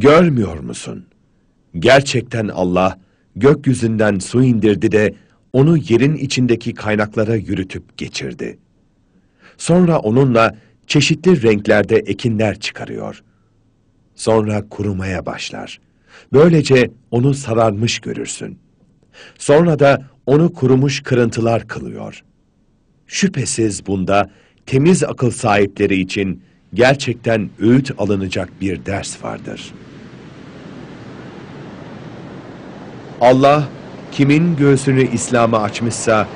Görmüyor musun? Gerçekten Allah gökyüzünden su indirdi de onu yerin içindeki kaynaklara yürütüp geçirdi. Sonra onunla çeşitli renklerde ekinler çıkarıyor. Sonra kurumaya başlar. Böylece onu sararmış görürsün. Sonra da onu kurumuş kırıntılar kılıyor. Şüphesiz bunda temiz akıl sahipleri için gerçekten öğüt alınacak bir ders vardır.'' Allah kimin göğsünü İslam'a açmışsa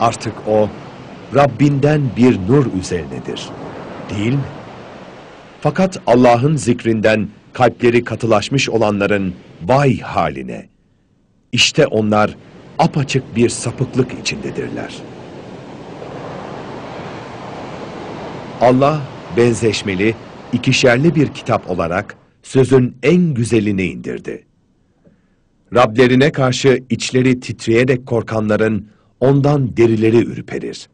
artık o Rabbinden bir nur üzerinedir. Değil mi? Fakat Allah'ın zikrinden kalpleri katılaşmış olanların vay haline. İşte onlar apaçık bir sapıklık içindedirler. Allah benzeşmeli, ikişerli bir kitap olarak sözün en güzelini indirdi. Rablerine karşı içleri titreyerek korkanların ondan derileri ürperir.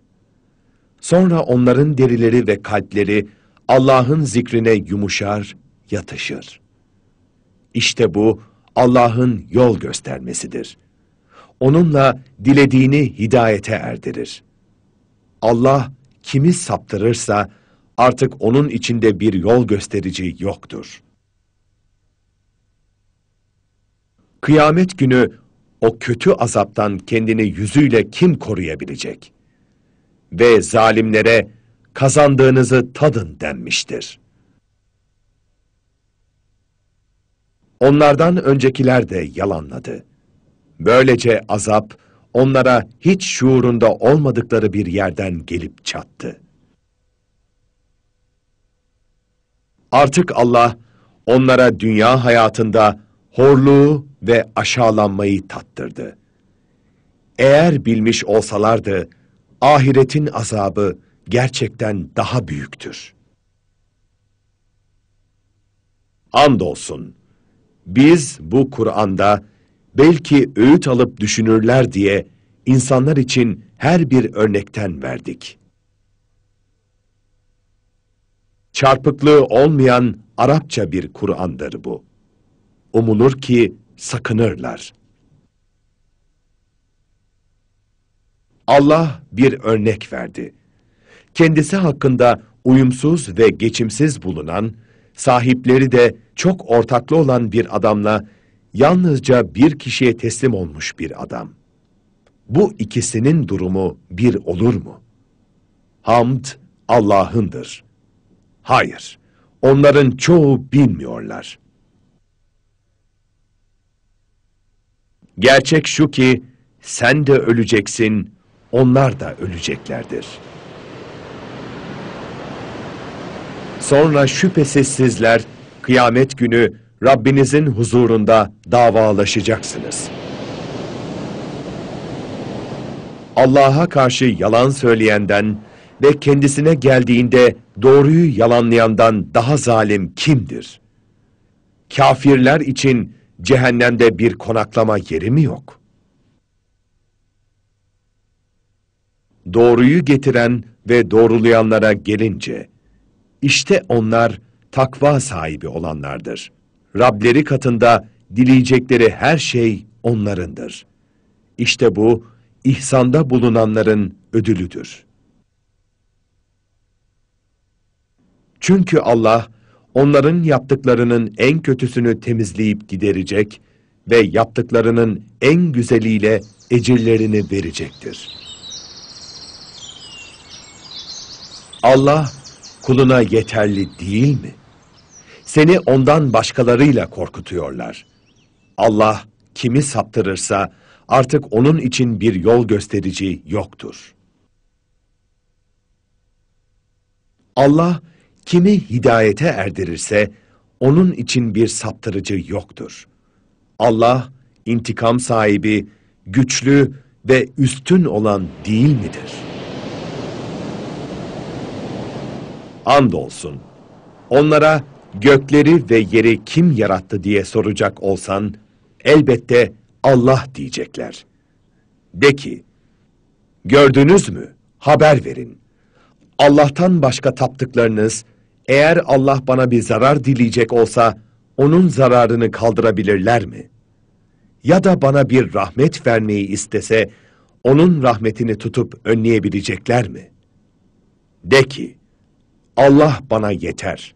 Sonra onların derileri ve kalpleri Allah'ın zikrine yumuşar, yatışır. İşte bu Allah'ın yol göstermesidir. Onunla dilediğini hidayete erdirir. Allah kimi saptırırsa artık onun içinde bir yol gösterici yoktur.'' Kıyamet günü o kötü azaptan kendini yüzüyle kim koruyabilecek? Ve zalimlere kazandığınızı tadın denmiştir. Onlardan öncekiler de yalanladı. Böylece azap onlara hiç şuurunda olmadıkları bir yerden gelip çattı. Artık Allah onlara dünya hayatında horluğu ve aşağılanmayı tattırdı. Eğer bilmiş olsalardı, ahiretin azabı gerçekten daha büyüktür. Andolsun, biz bu Kur'an'da belki öğüt alıp düşünürler diye insanlar için her bir örnekten verdik. Çarpıklığı olmayan Arapça bir Kur'an'dır bu umulur ki sakınırlar. Allah bir örnek verdi. Kendisi hakkında uyumsuz ve geçimsiz bulunan, sahipleri de çok ortaklı olan bir adamla yalnızca bir kişiye teslim olmuş bir adam. Bu ikisinin durumu bir olur mu? Hamd Allah'ındır. Hayır, onların çoğu bilmiyorlar.'' Gerçek şu ki sen de öleceksin, onlar da öleceklerdir. Sonra şüphesiz sizler kıyamet günü Rabbinizin huzurunda davalaşacaksınız. Allah'a karşı yalan söyleyenden ve kendisine geldiğinde doğruyu yalanlayandan daha zalim kimdir? Kafirler için Cehennemde bir konaklama yeri mi yok? Doğruyu getiren ve doğrulayanlara gelince, işte onlar takva sahibi olanlardır. Rableri katında dileyecekleri her şey onlarındır. İşte bu, ihsanda bulunanların ödülüdür. Çünkü Allah, onların yaptıklarının en kötüsünü temizleyip giderecek ve yaptıklarının en güzeliyle ecirlerini verecektir. Allah kuluna yeterli değil mi? Seni ondan başkalarıyla korkutuyorlar. Allah kimi saptırırsa artık onun için bir yol gösterici yoktur. Allah Kimi hidayete erdirirse onun için bir saptırıcı yoktur. Allah intikam sahibi, güçlü ve üstün olan değil midir? Andolsun. Onlara gökleri ve yeri kim yarattı diye soracak olsan elbette Allah diyecekler. De ki, gördünüz mü? Haber verin. Allah'tan başka taptıklarınız, eğer Allah bana bir zarar dileyecek olsa, onun zararını kaldırabilirler mi? Ya da bana bir rahmet vermeyi istese, onun rahmetini tutup önleyebilecekler mi? De ki, Allah bana yeter.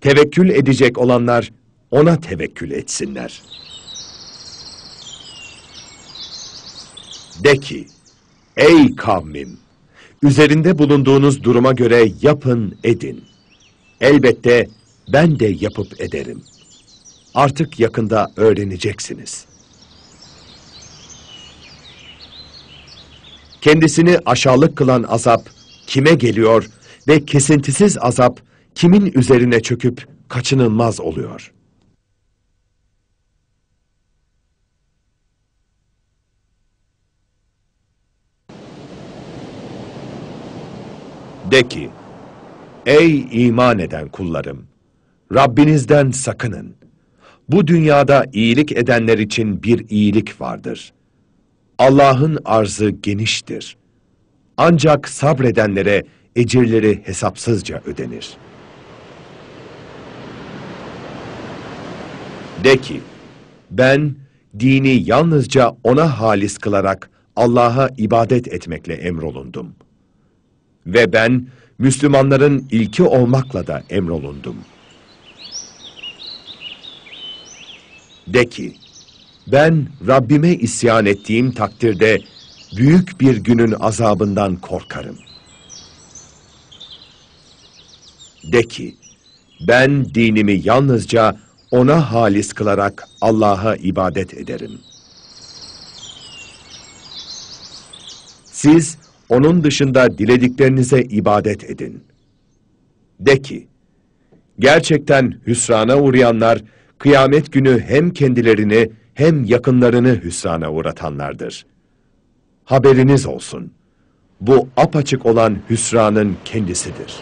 Tevekkül edecek olanlar ona tevekkül etsinler. De ki, ey kavmim, üzerinde bulunduğunuz duruma göre yapın edin. Elbette ben de yapıp ederim. Artık yakında öğreneceksiniz. Kendisini aşağılık kılan azap kime geliyor ve kesintisiz azap kimin üzerine çöküp kaçınılmaz oluyor.'' De ki, Ey iman eden kullarım! Rabbinizden sakının. Bu dünyada iyilik edenler için bir iyilik vardır. Allah'ın arzı geniştir. Ancak sabredenlere ecirleri hesapsızca ödenir. De ki, ben dini yalnızca ona halis kılarak Allah'a ibadet etmekle emrolundum. Ve ben Müslümanların ilki olmakla da emrolundum. De ki, ben Rabbime isyan ettiğim takdirde büyük bir günün azabından korkarım. De ki, ben dinimi yalnızca ona halis kılarak Allah'a ibadet ederim. Siz onun dışında dilediklerinize ibadet edin. De ki, gerçekten hüsrana uğrayanlar, kıyamet günü hem kendilerini hem yakınlarını hüsrana uğratanlardır. Haberiniz olsun. Bu apaçık olan hüsranın kendisidir.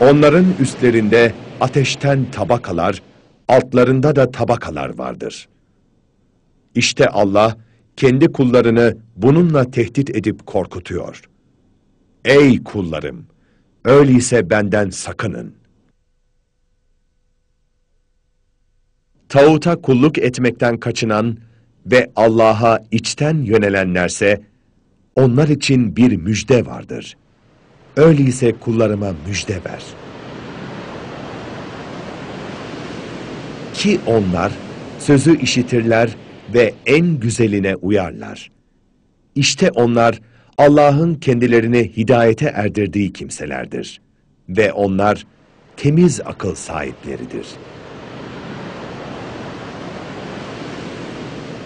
Onların üstlerinde ateşten tabakalar, altlarında da tabakalar vardır. İşte Allah, kendi kullarını bununla tehdit edip korkutuyor. Ey kullarım! Öyleyse benden sakının. Tağuta kulluk etmekten kaçınan ve Allah'a içten yönelenlerse, onlar için bir müjde vardır. Öyleyse kullarıma müjde ver. Ki onlar sözü işitirler ve en güzeline uyarlar. İşte onlar Allah'ın kendilerini hidayete erdirdiği kimselerdir. Ve onlar temiz akıl sahipleridir.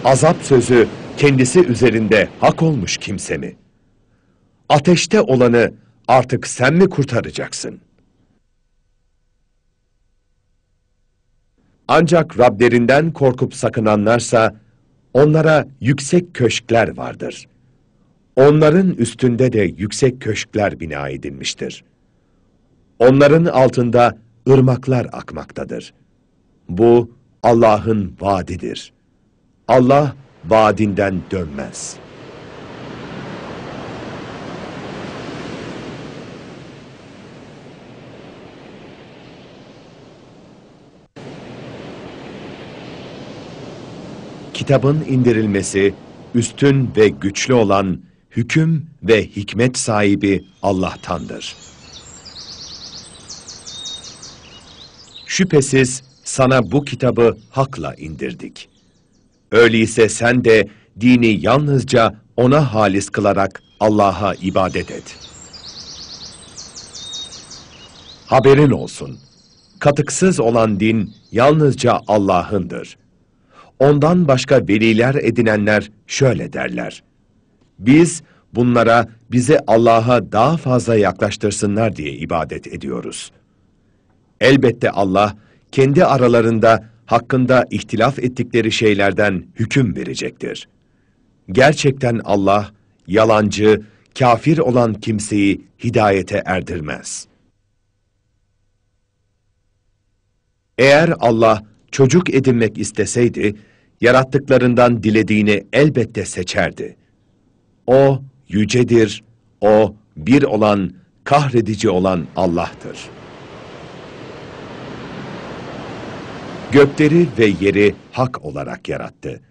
Azap sözü kendisi üzerinde hak olmuş kimse mi? Ateşte olanı artık sen mi kurtaracaksın? Ancak Rablerinden korkup sakınanlarsa, Onlara yüksek köşkler vardır. Onların üstünde de yüksek köşkler bina edilmiştir. Onların altında ırmaklar akmaktadır. Bu Allah'ın vaadidir. Allah vaadinden dönmez.'' kitabın indirilmesi, üstün ve güçlü olan hüküm ve hikmet sahibi Allah'tandır. Şüphesiz sana bu kitabı hakla indirdik. Öyleyse sen de dini yalnızca ona halis kılarak Allah'a ibadet et. Haberin olsun, katıksız olan din yalnızca Allah'ındır. Ondan başka veliler edinenler şöyle derler. Biz bunlara bizi Allah'a daha fazla yaklaştırsınlar diye ibadet ediyoruz. Elbette Allah kendi aralarında hakkında ihtilaf ettikleri şeylerden hüküm verecektir. Gerçekten Allah yalancı, kafir olan kimseyi hidayete erdirmez. Eğer Allah çocuk edinmek isteseydi, yarattıklarından dilediğini elbette seçerdi. O yücedir, o bir olan, kahredici olan Allah'tır. Gökleri ve yeri hak olarak yarattı.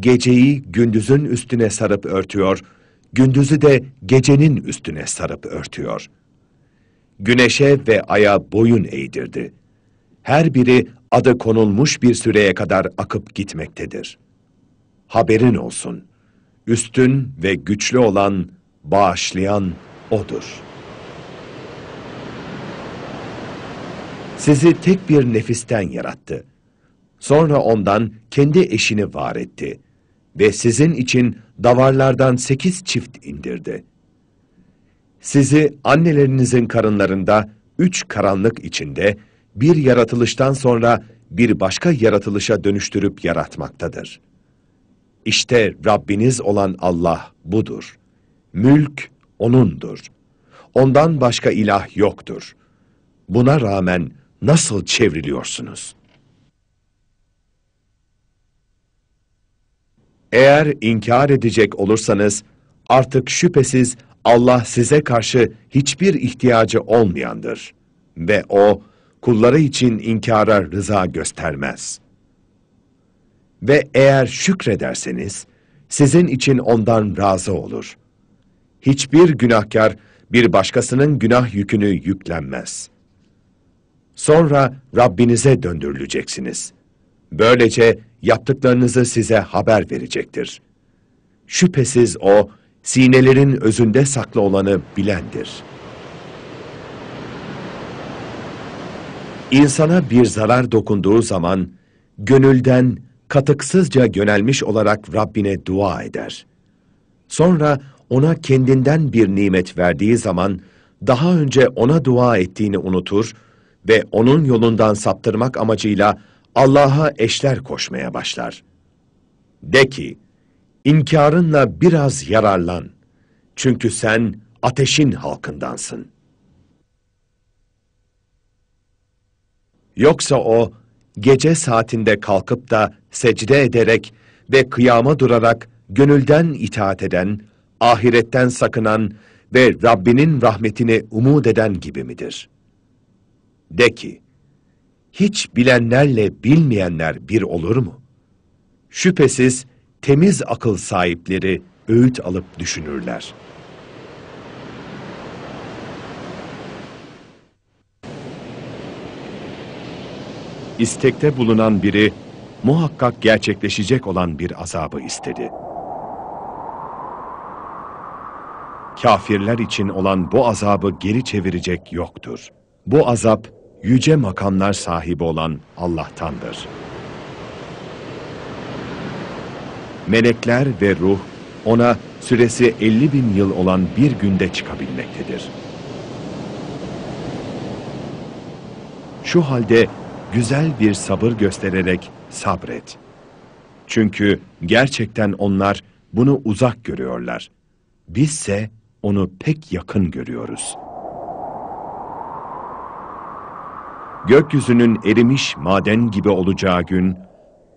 Geceyi gündüzün üstüne sarıp örtüyor, gündüzü de gecenin üstüne sarıp örtüyor. Güneşe ve aya boyun eğdirdi. Her biri adı konulmuş bir süreye kadar akıp gitmektedir. Haberin olsun, üstün ve güçlü olan, bağışlayan O'dur. Sizi tek bir nefisten yarattı. Sonra ondan kendi eşini var etti ve sizin için davarlardan sekiz çift indirdi. Sizi annelerinizin karınlarında üç karanlık içinde bir yaratılıştan sonra bir başka yaratılışa dönüştürüp yaratmaktadır. İşte Rabbiniz olan Allah budur. Mülk O'nundur. Ondan başka ilah yoktur. Buna rağmen nasıl çevriliyorsunuz? Eğer inkar edecek olursanız, artık şüphesiz Allah size karşı hiçbir ihtiyacı olmayandır. Ve O, kulları için inkara rıza göstermez. Ve eğer şükrederseniz, sizin için ondan razı olur. Hiçbir günahkar, bir başkasının günah yükünü yüklenmez. Sonra Rabbinize döndürüleceksiniz. Böylece yaptıklarınızı size haber verecektir. Şüphesiz O, sinelerin özünde saklı olanı bilendir.'' İnsana bir zarar dokunduğu zaman gönülden katıksızca yönelmiş olarak Rabbine dua eder. Sonra ona kendinden bir nimet verdiği zaman daha önce ona dua ettiğini unutur ve onun yolundan saptırmak amacıyla Allah'a eşler koşmaya başlar. De ki, inkarınla biraz yararlan. Çünkü sen ateşin halkındansın.'' Yoksa o gece saatinde kalkıp da secde ederek ve kıyama durarak gönülden itaat eden, ahiretten sakınan ve Rabbinin rahmetini umut eden gibi midir? De ki, hiç bilenlerle bilmeyenler bir olur mu? Şüphesiz temiz akıl sahipleri öğüt alıp düşünürler.'' istekte bulunan biri muhakkak gerçekleşecek olan bir azabı istedi. Kafirler için olan bu azabı geri çevirecek yoktur. Bu azap yüce makamlar sahibi olan Allah'tandır. Melekler ve ruh ona süresi 50 bin yıl olan bir günde çıkabilmektedir. Şu halde güzel bir sabır göstererek sabret. Çünkü gerçekten onlar bunu uzak görüyorlar. Bizse onu pek yakın görüyoruz. Gökyüzünün erimiş maden gibi olacağı gün,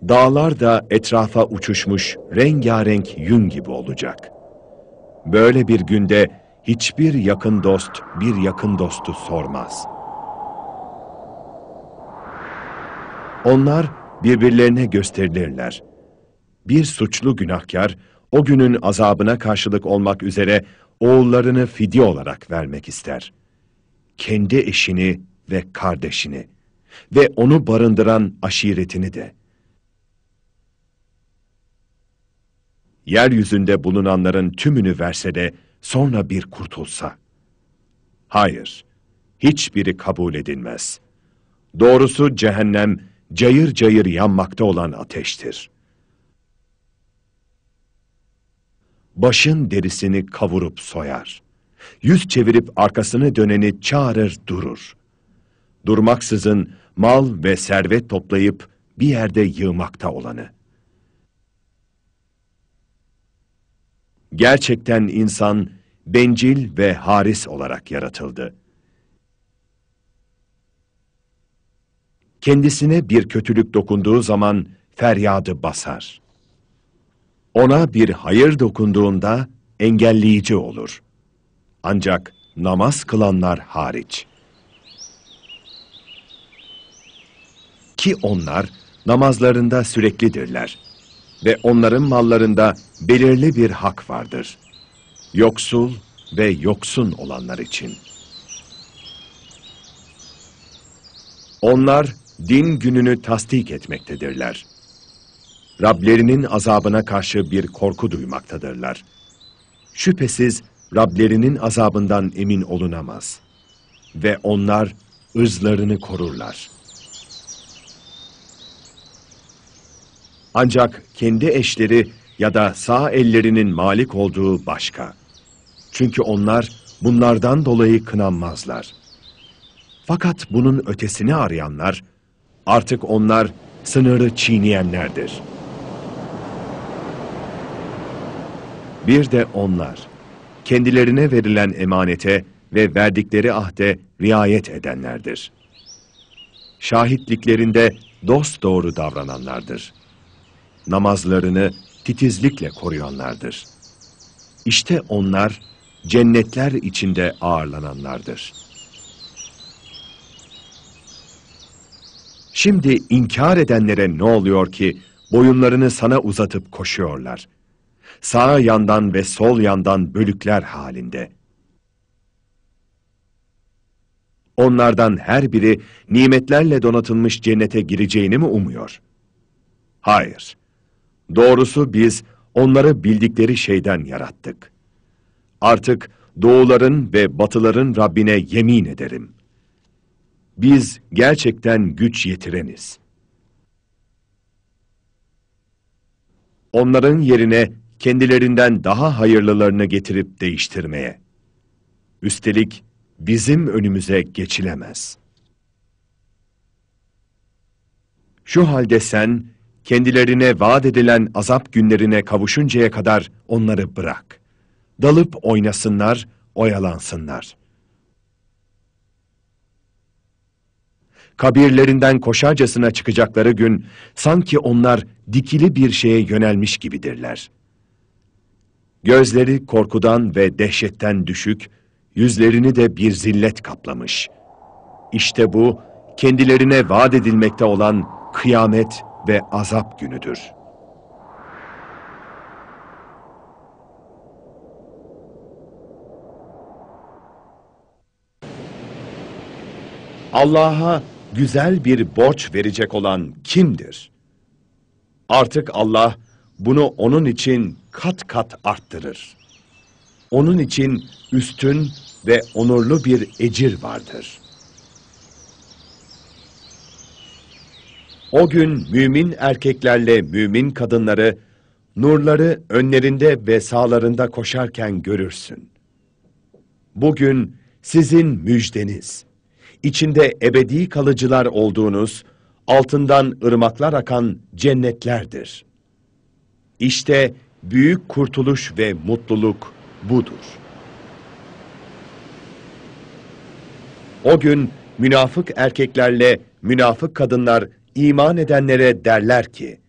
dağlar da etrafa uçuşmuş rengarenk yün gibi olacak. Böyle bir günde hiçbir yakın dost bir yakın dostu sormaz.'' Onlar birbirlerine gösterilirler. Bir suçlu günahkar, o günün azabına karşılık olmak üzere oğullarını fidye olarak vermek ister. Kendi eşini ve kardeşini ve onu barındıran aşiretini de. Yeryüzünde bulunanların tümünü verse de sonra bir kurtulsa. Hayır, hiçbiri kabul edilmez. Doğrusu cehennem cayır cayır yanmakta olan ateştir. Başın derisini kavurup soyar. Yüz çevirip arkasını döneni çağırır durur. Durmaksızın mal ve servet toplayıp bir yerde yığmakta olanı. Gerçekten insan bencil ve haris olarak yaratıldı. kendisine bir kötülük dokunduğu zaman feryadı basar. Ona bir hayır dokunduğunda engelleyici olur. Ancak namaz kılanlar hariç. Ki onlar namazlarında süreklidirler ve onların mallarında belirli bir hak vardır. Yoksul ve yoksun olanlar için. Onlar din gününü tasdik etmektedirler. Rablerinin azabına karşı bir korku duymaktadırlar. Şüphesiz Rablerinin azabından emin olunamaz. Ve onlar ızlarını korurlar. Ancak kendi eşleri ya da sağ ellerinin malik olduğu başka. Çünkü onlar bunlardan dolayı kınanmazlar. Fakat bunun ötesini arayanlar, Artık onlar sınırı çiğneyenlerdir. Bir de onlar, kendilerine verilen emanete ve verdikleri ahde riayet edenlerdir. Şahitliklerinde dost doğru davrananlardır. Namazlarını titizlikle koruyanlardır. İşte onlar cennetler içinde ağırlananlardır.'' Şimdi inkar edenlere ne oluyor ki boyunlarını sana uzatıp koşuyorlar? Sağ yandan ve sol yandan bölükler halinde. Onlardan her biri nimetlerle donatılmış cennete gireceğini mi umuyor? Hayır. Doğrusu biz onları bildikleri şeyden yarattık. Artık doğuların ve batıların Rabbine yemin ederim.'' Biz gerçekten güç yetireniz. Onların yerine kendilerinden daha hayırlılarını getirip değiştirmeye. Üstelik bizim önümüze geçilemez. Şu halde sen kendilerine vaat edilen azap günlerine kavuşuncaya kadar onları bırak. Dalıp oynasınlar, oyalansınlar. kabirlerinden koşarcasına çıkacakları gün sanki onlar dikili bir şeye yönelmiş gibidirler. Gözleri korkudan ve dehşetten düşük, yüzlerini de bir zillet kaplamış. İşte bu kendilerine vaat edilmekte olan kıyamet ve azap günüdür.'' Allah'a güzel bir borç verecek olan kimdir? Artık Allah bunu onun için kat kat arttırır. Onun için üstün ve onurlu bir ecir vardır. O gün mümin erkeklerle mümin kadınları, nurları önlerinde ve sağlarında koşarken görürsün. Bugün sizin müjdeniz.'' içinde ebedi kalıcılar olduğunuz, altından ırmaklar akan cennetlerdir. İşte büyük kurtuluş ve mutluluk budur. O gün münafık erkeklerle münafık kadınlar iman edenlere derler ki,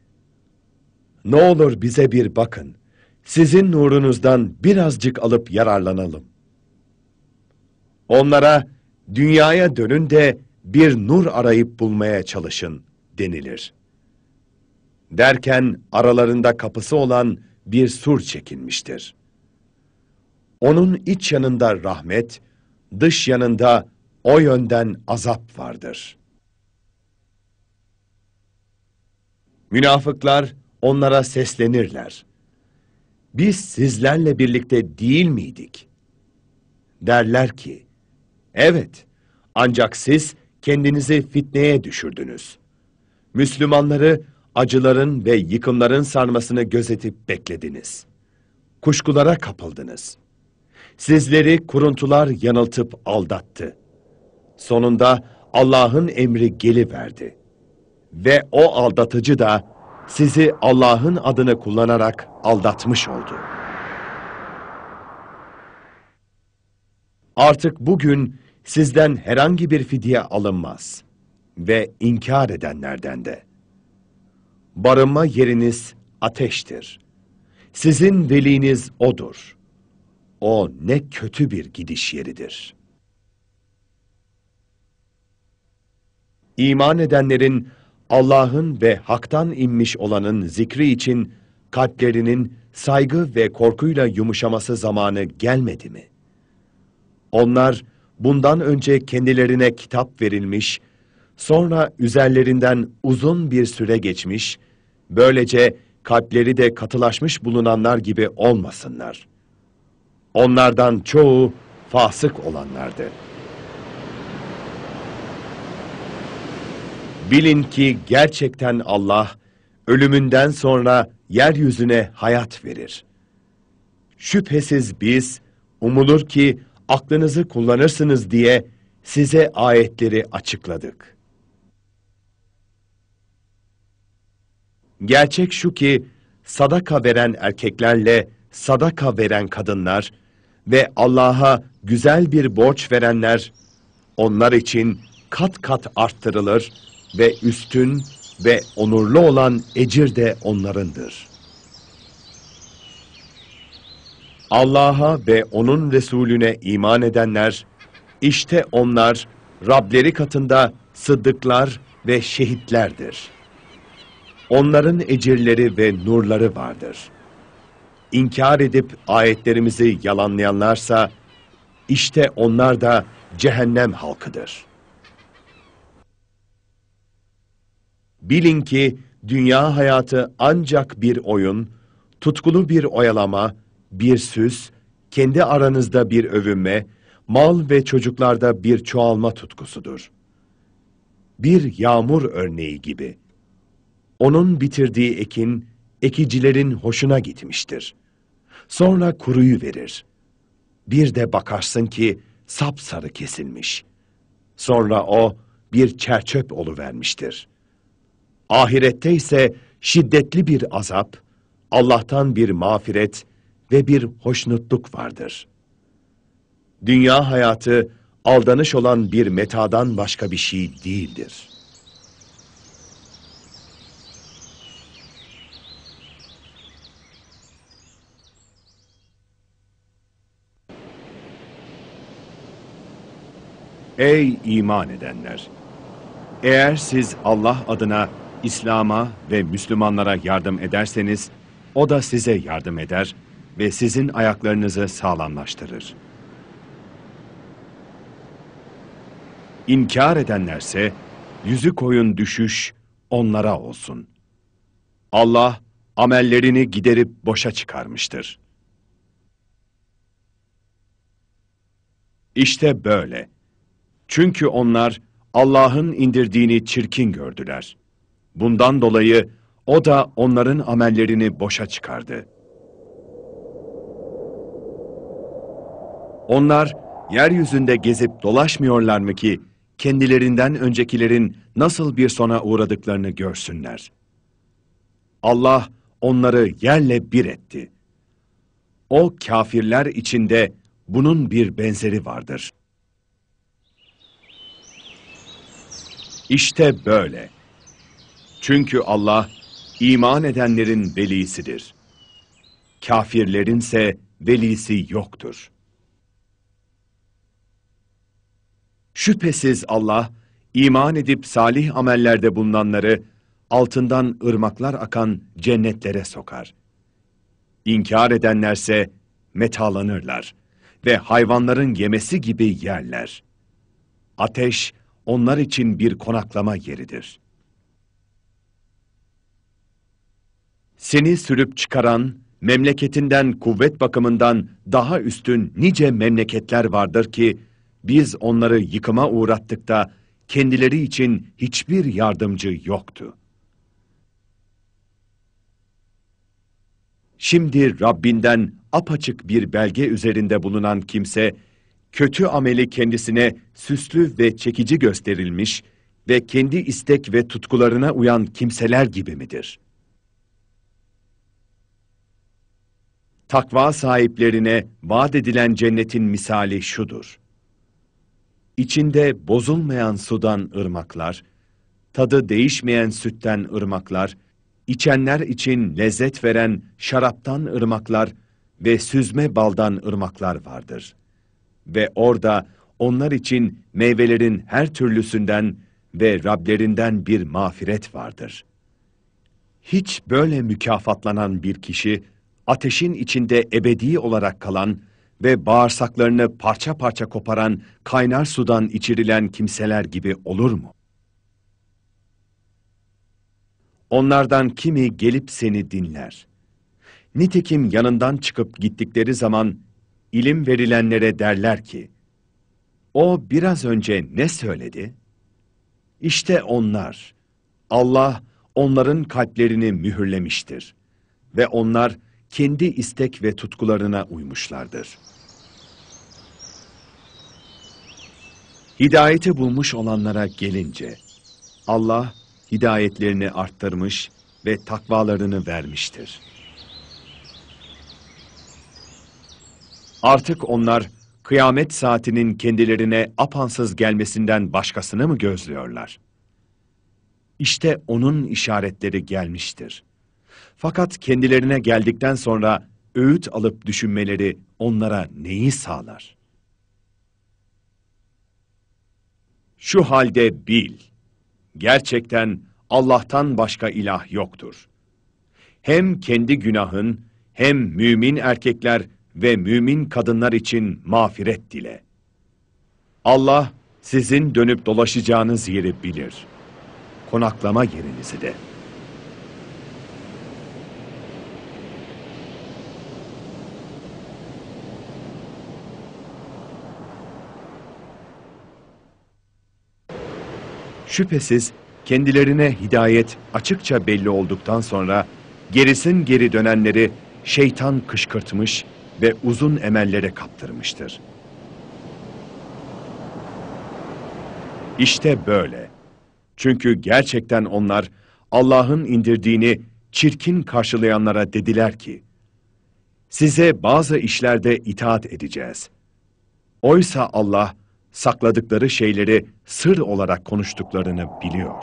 Ne olur bize bir bakın, sizin nurunuzdan birazcık alıp yararlanalım. Onlara, dünyaya dönün de bir nur arayıp bulmaya çalışın denilir. Derken aralarında kapısı olan bir sur çekilmiştir. Onun iç yanında rahmet, dış yanında o yönden azap vardır. Münafıklar onlara seslenirler. Biz sizlerle birlikte değil miydik? Derler ki, Evet, ancak siz kendinizi fitneye düşürdünüz. Müslümanları acıların ve yıkımların sarmasını gözetip beklediniz. Kuşkulara kapıldınız. Sizleri kuruntular yanıltıp aldattı. Sonunda Allah'ın emri geliverdi. Ve o aldatıcı da sizi Allah'ın adını kullanarak aldatmış oldu.'' Artık bugün sizden herhangi bir fidye alınmaz ve inkar edenlerden de. Barınma yeriniz ateştir. Sizin veliniz odur. O ne kötü bir gidiş yeridir. İman edenlerin Allah'ın ve haktan inmiş olanın zikri için kalplerinin saygı ve korkuyla yumuşaması zamanı gelmedi mi? Onlar bundan önce kendilerine kitap verilmiş, sonra üzerlerinden uzun bir süre geçmiş, böylece kalpleri de katılaşmış bulunanlar gibi olmasınlar. Onlardan çoğu fasık olanlardı. Bilin ki gerçekten Allah ölümünden sonra yeryüzüne hayat verir. Şüphesiz biz umulur ki aklınızı kullanırsınız diye size ayetleri açıkladık. Gerçek şu ki sadaka veren erkeklerle sadaka veren kadınlar ve Allah'a güzel bir borç verenler onlar için kat kat arttırılır ve üstün ve onurlu olan ecir de onlarındır.'' Allah'a ve onun Resulüne iman edenler, işte onlar Rableri katında sıddıklar ve şehitlerdir. Onların ecirleri ve nurları vardır. İnkar edip ayetlerimizi yalanlayanlarsa, işte onlar da cehennem halkıdır. Bilin ki dünya hayatı ancak bir oyun, tutkulu bir oyalama, bir süs, kendi aranızda bir övünme, mal ve çocuklarda bir çoğalma tutkusudur. Bir yağmur örneği gibi. Onun bitirdiği ekin, ekicilerin hoşuna gitmiştir. Sonra kuruyu verir. Bir de bakarsın ki sapsarı kesilmiş. Sonra o bir çerçöp vermiştir. Ahirette ise şiddetli bir azap, Allah'tan bir mağfiret ve bir hoşnutluk vardır. Dünya hayatı aldanış olan bir metadan başka bir şey değildir. Ey iman edenler! Eğer siz Allah adına İslam'a ve Müslümanlara yardım ederseniz, o da size yardım eder ve sizin ayaklarınızı sağlamlaştırır. İnkar edenlerse yüzü koyun düşüş onlara olsun. Allah amellerini giderip boşa çıkarmıştır. İşte böyle. Çünkü onlar Allah'ın indirdiğini çirkin gördüler. Bundan dolayı o da onların amellerini boşa çıkardı.'' Onlar yeryüzünde gezip dolaşmıyorlar mı ki kendilerinden öncekilerin nasıl bir sona uğradıklarını görsünler. Allah onları yerle bir etti. O kafirler içinde bunun bir benzeri vardır. İşte böyle. Çünkü Allah iman edenlerin velisidir. Kafirlerinse velisi yoktur.'' Şüphesiz Allah, iman edip salih amellerde bulunanları, altından ırmaklar akan cennetlere sokar. İnkar edenlerse metalanırlar ve hayvanların yemesi gibi yerler. Ateş onlar için bir konaklama yeridir. Seni sürüp çıkaran, memleketinden kuvvet bakımından daha üstün nice memleketler vardır ki, biz onları yıkıma uğrattık da kendileri için hiçbir yardımcı yoktu. Şimdi Rabbinden apaçık bir belge üzerinde bulunan kimse, kötü ameli kendisine süslü ve çekici gösterilmiş ve kendi istek ve tutkularına uyan kimseler gibi midir? Takva sahiplerine vaat edilen cennetin misali şudur içinde bozulmayan sudan ırmaklar, tadı değişmeyen sütten ırmaklar, içenler için lezzet veren şaraptan ırmaklar ve süzme baldan ırmaklar vardır. Ve orada onlar için meyvelerin her türlüsünden ve Rablerinden bir mağfiret vardır. Hiç böyle mükafatlanan bir kişi, ateşin içinde ebedi olarak kalan ve bağırsaklarını parça parça koparan kaynar sudan içirilen kimseler gibi olur mu? Onlardan kimi gelip seni dinler. Nitekim yanından çıkıp gittikleri zaman ilim verilenlere derler ki, o biraz önce ne söyledi? İşte onlar, Allah onların kalplerini mühürlemiştir ve onlar, kendi istek ve tutkularına uymuşlardır. Hidayeti bulmuş olanlara gelince, Allah hidayetlerini arttırmış ve takvalarını vermiştir. Artık onlar kıyamet saatinin kendilerine apansız gelmesinden başkasını mı gözlüyorlar? İşte onun işaretleri gelmiştir. Fakat kendilerine geldikten sonra öğüt alıp düşünmeleri onlara neyi sağlar? Şu halde bil, gerçekten Allah'tan başka ilah yoktur. Hem kendi günahın, hem mümin erkekler ve mümin kadınlar için mağfiret dile. Allah sizin dönüp dolaşacağınız yeri bilir. Konaklama yerinizi de. Şüphesiz kendilerine hidayet açıkça belli olduktan sonra gerisin geri dönenleri şeytan kışkırtmış ve uzun emellere kaptırmıştır. İşte böyle. Çünkü gerçekten onlar Allah'ın indirdiğini çirkin karşılayanlara dediler ki, size bazı işlerde itaat edeceğiz. Oysa Allah sakladıkları şeyleri sır olarak konuştuklarını biliyor.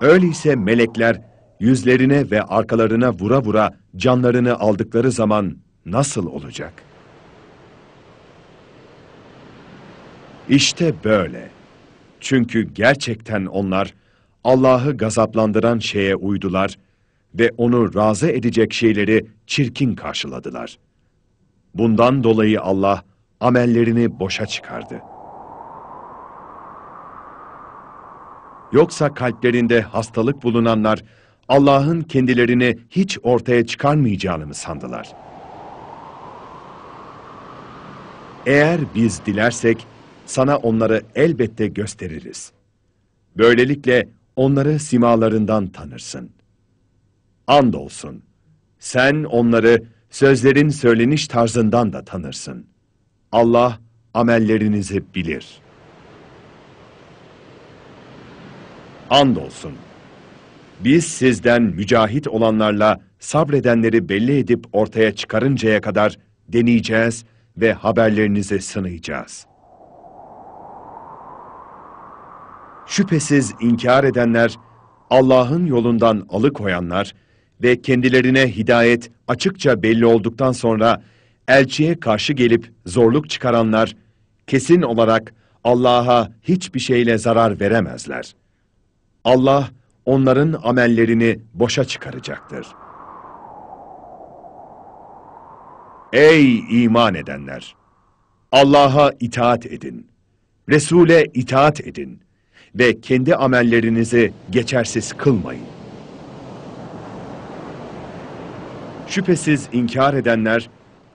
Öyleyse melekler yüzlerine ve arkalarına vura vura canlarını aldıkları zaman nasıl olacak? İşte böyle. Çünkü gerçekten onlar Allah'ı gazaplandıran şeye uydular ve onu razı edecek şeyleri çirkin karşıladılar.'' Bundan dolayı Allah amellerini boşa çıkardı. Yoksa kalplerinde hastalık bulunanlar Allah'ın kendilerini hiç ortaya çıkarmayacağını mı sandılar? Eğer biz dilersek sana onları elbette gösteririz. Böylelikle onları simalarından tanırsın. Andolsun sen onları Sözlerin söyleniş tarzından da tanırsın. Allah amellerinizi bilir. Andolsun. Biz sizden mücahit olanlarla sabredenleri belli edip ortaya çıkarıncaya kadar deneyeceğiz ve haberlerinizi sınayacağız. Şüphesiz inkar edenler, Allah'ın yolundan alıkoyanlar, ve kendilerine hidayet açıkça belli olduktan sonra elçiye karşı gelip zorluk çıkaranlar kesin olarak Allah'a hiçbir şeyle zarar veremezler. Allah onların amellerini boşa çıkaracaktır. Ey iman edenler! Allah'a itaat edin. Resul'e itaat edin ve kendi amellerinizi geçersiz kılmayın. Şüphesiz inkar edenler,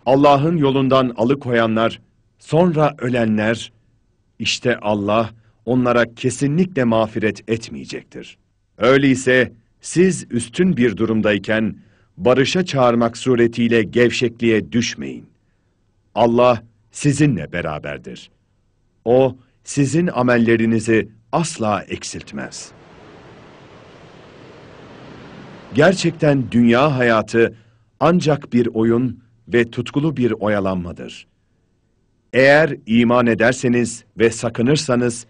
Allah'ın yolundan alıkoyanlar, sonra ölenler, işte Allah onlara kesinlikle mağfiret etmeyecektir. Öyleyse siz üstün bir durumdayken barışa çağırmak suretiyle gevşekliğe düşmeyin. Allah sizinle beraberdir. O sizin amellerinizi asla eksiltmez. Gerçekten dünya hayatı ancak bir oyun ve tutkulu bir oyalanmadır. Eğer iman ederseniz ve sakınırsanız,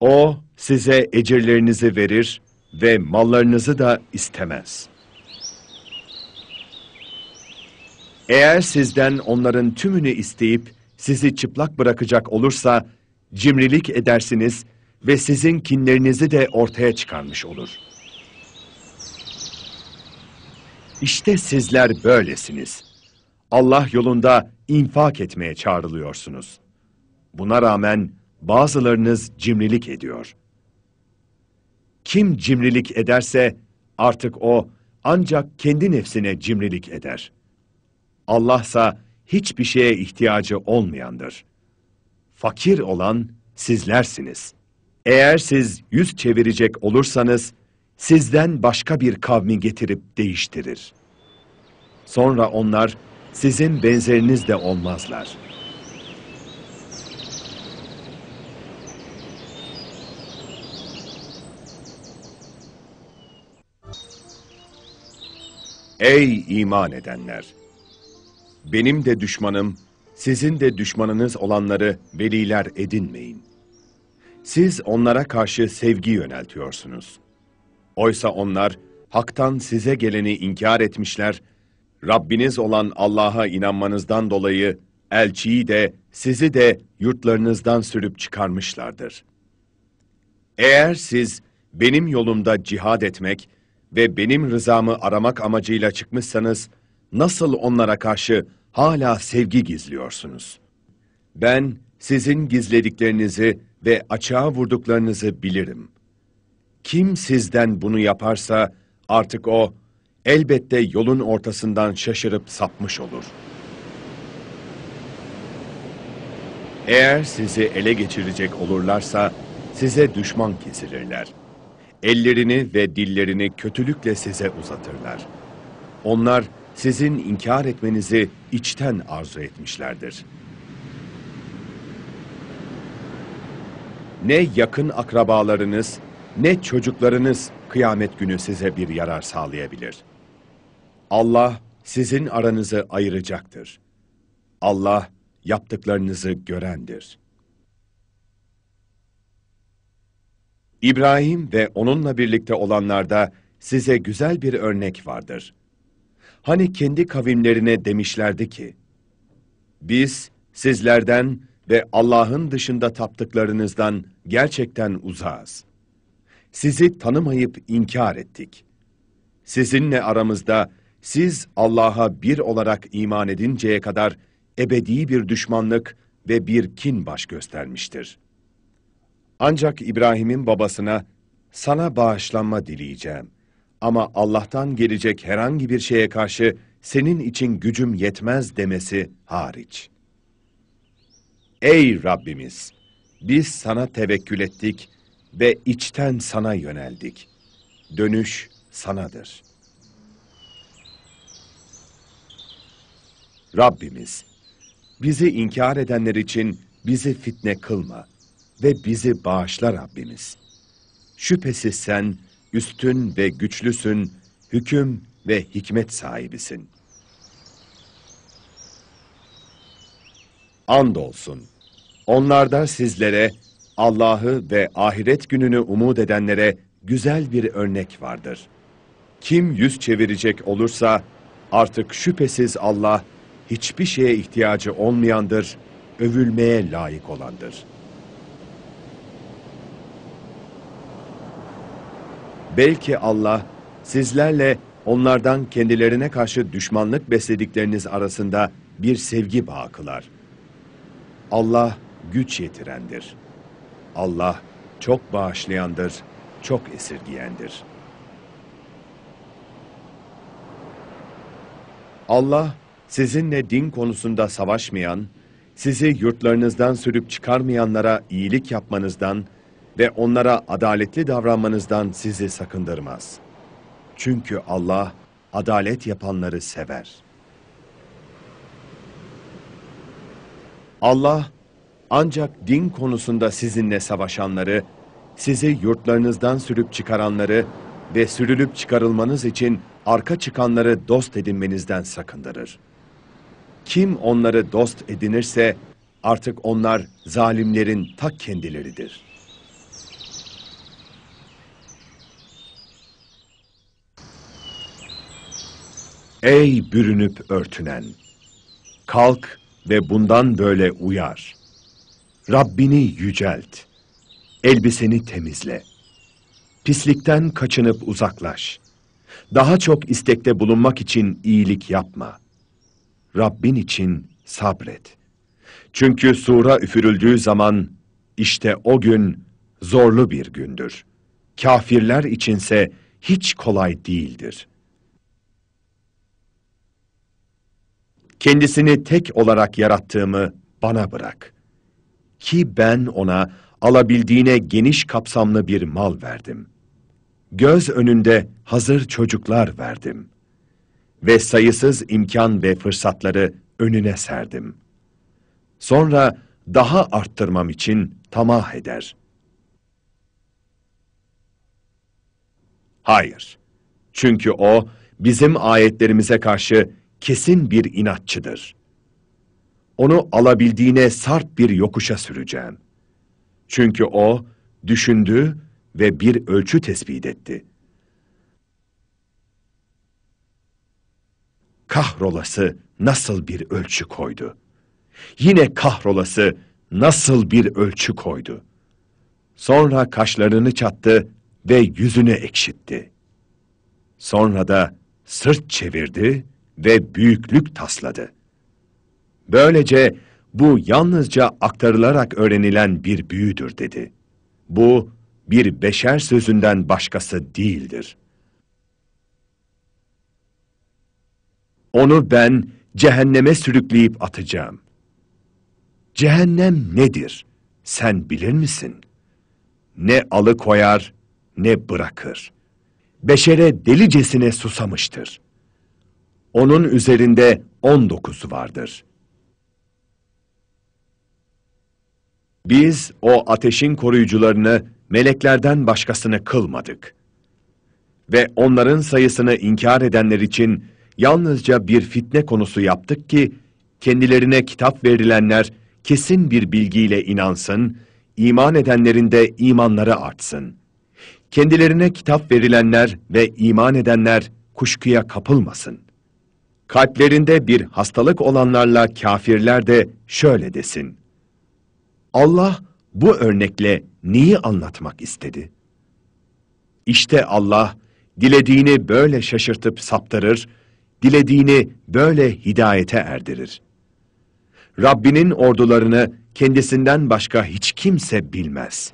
o size ecirlerinizi verir ve mallarınızı da istemez. Eğer sizden onların tümünü isteyip sizi çıplak bırakacak olursa, cimrilik edersiniz ve sizin kinlerinizi de ortaya çıkarmış olur.'' İşte sizler böylesiniz. Allah yolunda infak etmeye çağrılıyorsunuz. Buna rağmen bazılarınız cimrilik ediyor. Kim cimrilik ederse artık o ancak kendi nefsine cimrilik eder. Allahsa hiçbir şeye ihtiyacı olmayandır. Fakir olan sizlersiniz. Eğer siz yüz çevirecek olursanız, sizden başka bir kavmi getirip değiştirir. Sonra onlar sizin benzeriniz de olmazlar. Ey iman edenler! Benim de düşmanım, sizin de düşmanınız olanları veliler edinmeyin. Siz onlara karşı sevgi yöneltiyorsunuz. Oysa onlar haktan size geleni inkar etmişler, Rabbiniz olan Allah'a inanmanızdan dolayı elçiyi de sizi de yurtlarınızdan sürüp çıkarmışlardır. Eğer siz benim yolumda cihad etmek ve benim rızamı aramak amacıyla çıkmışsanız, nasıl onlara karşı hala sevgi gizliyorsunuz? Ben sizin gizlediklerinizi ve açığa vurduklarınızı bilirim.'' Kim sizden bunu yaparsa artık o elbette yolun ortasından şaşırıp sapmış olur. Eğer sizi ele geçirecek olurlarsa size düşman kesilirler. Ellerini ve dillerini kötülükle size uzatırlar. Onlar sizin inkar etmenizi içten arzu etmişlerdir. Ne yakın akrabalarınız ne çocuklarınız kıyamet günü size bir yarar sağlayabilir. Allah sizin aranızı ayıracaktır. Allah yaptıklarınızı görendir. İbrahim ve onunla birlikte olanlarda size güzel bir örnek vardır. Hani kendi kavimlerine demişlerdi ki, Biz sizlerden ve Allah'ın dışında taptıklarınızdan gerçekten uzağız.'' sizi tanımayıp inkar ettik. Sizinle aramızda siz Allah'a bir olarak iman edinceye kadar ebedi bir düşmanlık ve bir kin baş göstermiştir. Ancak İbrahim'in babasına sana bağışlanma dileyeceğim ama Allah'tan gelecek herhangi bir şeye karşı senin için gücüm yetmez demesi hariç. Ey Rabbimiz! Biz sana tevekkül ettik ve içten sana yöneldik. Dönüş sanadır. Rabbimiz, bizi inkar edenler için bizi fitne kılma ve bizi bağışla Rabbimiz. Şüphesiz sen üstün ve güçlüsün, hüküm ve hikmet sahibisin. Andolsun, onlarda sizlere Allah'ı ve ahiret gününü umut edenlere güzel bir örnek vardır. Kim yüz çevirecek olursa artık şüphesiz Allah hiçbir şeye ihtiyacı olmayandır, övülmeye layık olandır. Belki Allah sizlerle onlardan kendilerine karşı düşmanlık besledikleriniz arasında bir sevgi bağı kılar. Allah güç yetirendir.'' Allah çok bağışlayandır, çok esirgiyendir. Allah sizinle din konusunda savaşmayan, sizi yurtlarınızdan sürüp çıkarmayanlara iyilik yapmanızdan ve onlara adaletli davranmanızdan sizi sakındırmaz. Çünkü Allah adalet yapanları sever. Allah ancak din konusunda sizinle savaşanları, sizi yurtlarınızdan sürüp çıkaranları ve sürülüp çıkarılmanız için arka çıkanları dost edinmenizden sakındırır. Kim onları dost edinirse artık onlar zalimlerin ta kendileridir. Ey bürünüp örtünen! Kalk ve bundan böyle uyar.'' Rabbini yücelt. Elbiseni temizle. Pislikten kaçınıp uzaklaş. Daha çok istekte bulunmak için iyilik yapma. Rabbin için sabret. Çünkü sura üfürüldüğü zaman işte o gün zorlu bir gündür. Kafirler içinse hiç kolay değildir. Kendisini tek olarak yarattığımı bana bırak. Ki ben ona alabildiğine geniş kapsamlı bir mal verdim. Göz önünde hazır çocuklar verdim. Ve sayısız imkan ve fırsatları önüne serdim. Sonra daha arttırmam için tamah eder. Hayır. Çünkü o bizim ayetlerimize karşı kesin bir inatçıdır.'' onu alabildiğine sarp bir yokuşa süreceğim. Çünkü o düşündü ve bir ölçü tespit etti. Kahrolası nasıl bir ölçü koydu? Yine kahrolası nasıl bir ölçü koydu? Sonra kaşlarını çattı ve yüzünü ekşitti. Sonra da sırt çevirdi ve büyüklük tasladı. Böylece bu yalnızca aktarılarak öğrenilen bir büyüdür dedi. Bu bir beşer sözünden başkası değildir. Onu ben cehenneme sürükleyip atacağım. Cehennem nedir? Sen bilir misin? Ne alıkoyar ne bırakır. Beşere delicesine susamıştır. Onun üzerinde on dokuzu vardır.'' Biz o ateşin koruyucularını meleklerden başkasını kılmadık. Ve onların sayısını inkar edenler için yalnızca bir fitne konusu yaptık ki, kendilerine kitap verilenler kesin bir bilgiyle inansın, iman edenlerin de imanları artsın. Kendilerine kitap verilenler ve iman edenler kuşkuya kapılmasın. Kalplerinde bir hastalık olanlarla kafirler de şöyle desin. Allah bu örnekle neyi anlatmak istedi? İşte Allah dilediğini böyle şaşırtıp saptırır, dilediğini böyle hidayete erdirir. Rabbinin ordularını kendisinden başka hiç kimse bilmez.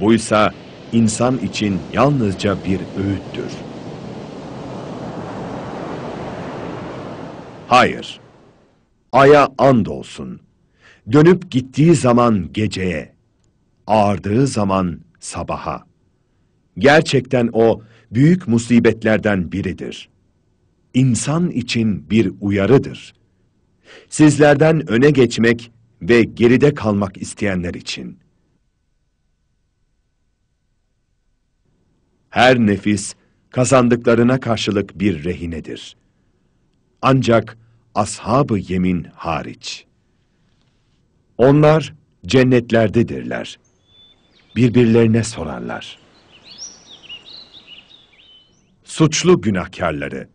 Buysa insan için yalnızca bir öğüttür. Hayır. Aya and olsun. Dönüp gittiği zaman geceye, ağardığı zaman sabaha. Gerçekten o büyük musibetlerden biridir. İnsan için bir uyarıdır. Sizlerden öne geçmek ve geride kalmak isteyenler için. Her nefis kazandıklarına karşılık bir rehinedir. Ancak ashab yemin hariç. Onlar cennetlerdedirler. Birbirlerine sorarlar. Suçlu günahkarları,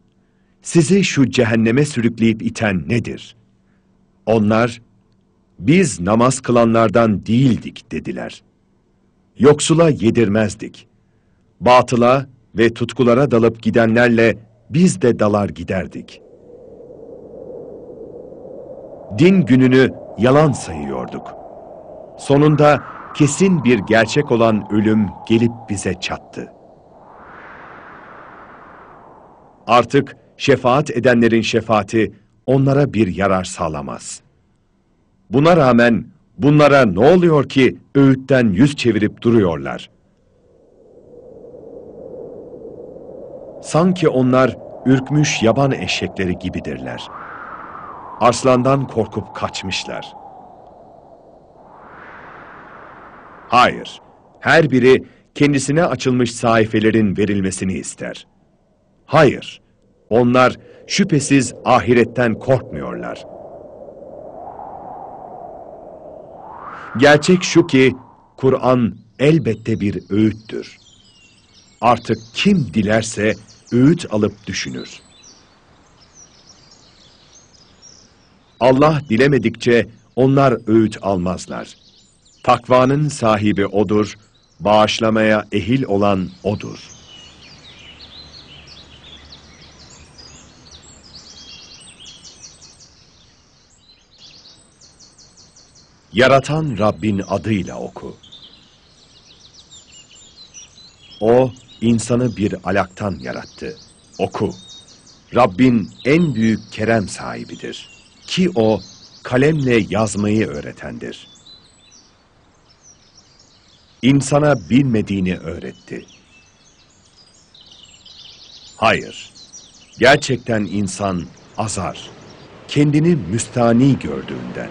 sizi şu cehenneme sürükleyip iten nedir? Onlar, biz namaz kılanlardan değildik dediler. Yoksula yedirmezdik. Batıla ve tutkulara dalıp gidenlerle biz de dalar giderdik. Din gününü yalan sayıyorduk. Sonunda kesin bir gerçek olan ölüm gelip bize çattı. Artık şefaat edenlerin şefaati onlara bir yarar sağlamaz. Buna rağmen bunlara ne oluyor ki öğütten yüz çevirip duruyorlar? Sanki onlar ürkmüş yaban eşekleri gibidirler.'' Aslandan korkup kaçmışlar. Hayır, her biri kendisine açılmış sayfelerin verilmesini ister. Hayır, onlar şüphesiz ahiretten korkmuyorlar. Gerçek şu ki, Kur'an elbette bir öğüttür. Artık kim dilerse öğüt alıp düşünür. Allah dilemedikçe onlar öğüt almazlar. Takvanın sahibi O'dur, bağışlamaya ehil olan O'dur. Yaratan Rabbin adıyla oku. O, insanı bir alaktan yarattı. Oku. Rabbin en büyük kerem sahibidir.'' Ki o kalemle yazmayı öğretendir. İnsana bilmediğini öğretti. Hayır, gerçekten insan azar, kendini müstani gördüğünden.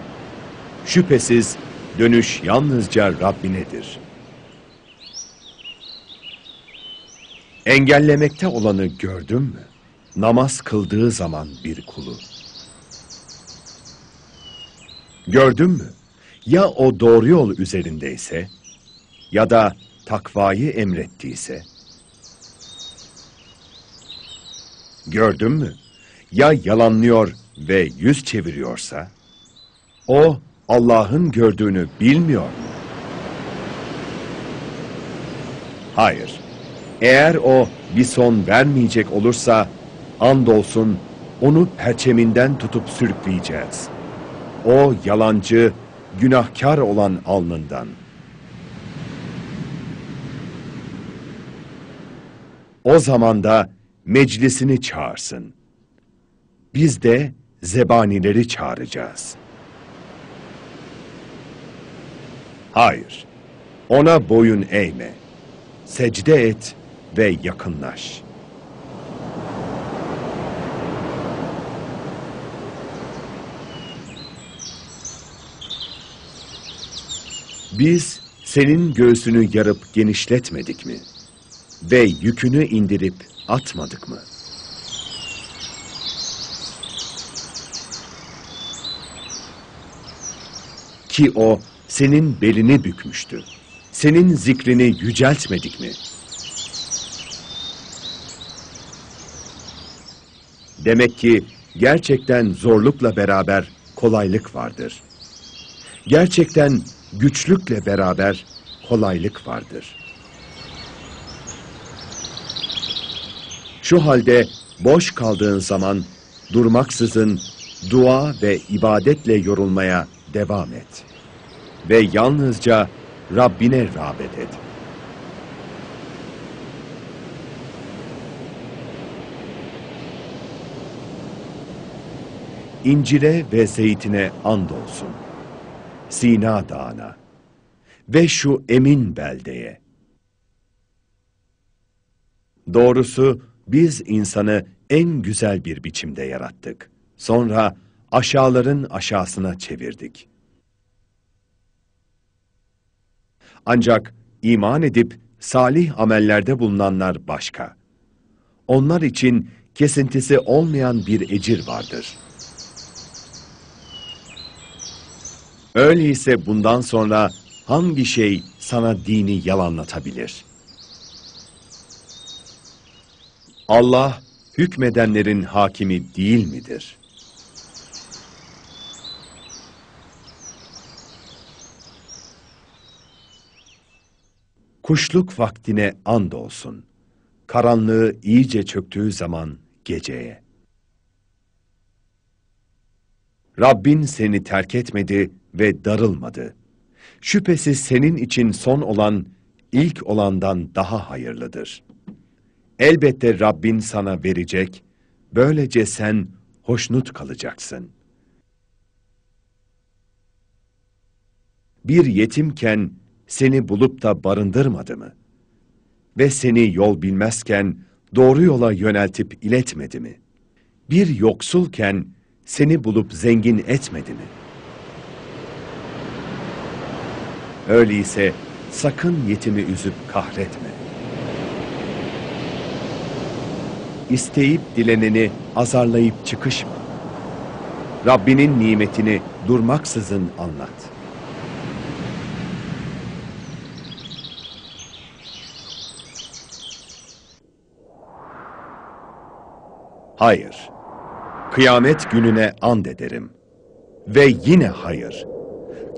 Şüphesiz dönüş yalnızca Rabbinedir. Engellemekte olanı gördün mü? Namaz kıldığı zaman bir kulu. Gördün mü? Ya o doğru yol üzerindeyse ya da takvayı emrettiyse. Gördün mü? Ya yalanlıyor ve yüz çeviriyorsa? O Allah'ın gördüğünü bilmiyor mu? Hayır. Eğer o bir son vermeyecek olursa andolsun onu perçeminden tutup sürükleyeceğiz.'' o yalancı, günahkar olan alnından. O zaman da meclisini çağırsın. Biz de zebanileri çağıracağız. Hayır, ona boyun eğme. Secde et ve yakınlaş.'' Biz senin göğsünü yarıp genişletmedik mi? Ve yükünü indirip atmadık mı? Ki o senin belini bükmüştü. Senin zikrini yüceltmedik mi? Demek ki gerçekten zorlukla beraber kolaylık vardır. Gerçekten güçlükle beraber kolaylık vardır. Şu halde boş kaldığın zaman durmaksızın dua ve ibadetle yorulmaya devam et. Ve yalnızca Rabbine rağbet et. İncire ve zeytine and olsun. Sina Dağı'na ve şu emin beldeye. Doğrusu biz insanı en güzel bir biçimde yarattık. Sonra aşağıların aşağısına çevirdik. Ancak iman edip salih amellerde bulunanlar başka. Onlar için kesintisi olmayan bir ecir vardır.'' Öyleyse bundan sonra hangi şey sana dini yalanlatabilir? Allah hükmedenlerin hakimi değil midir? Kuşluk vaktine andolsun. Karanlığı iyice çöktüğü zaman geceye. Rabbin seni terk etmedi, ve darılmadı. Şüphesiz senin için son olan, ilk olandan daha hayırlıdır. Elbette Rabbin sana verecek, böylece sen hoşnut kalacaksın. Bir yetimken seni bulup da barındırmadı mı? Ve seni yol bilmezken doğru yola yöneltip iletmedi mi? Bir yoksulken seni bulup zengin etmedi mi?'' Öyleyse sakın yetimi üzüp kahretme. İsteyip dileneni azarlayıp çıkışma. Rabbinin nimetini durmaksızın anlat. Hayır. Kıyamet gününe and ederim. Ve yine hayır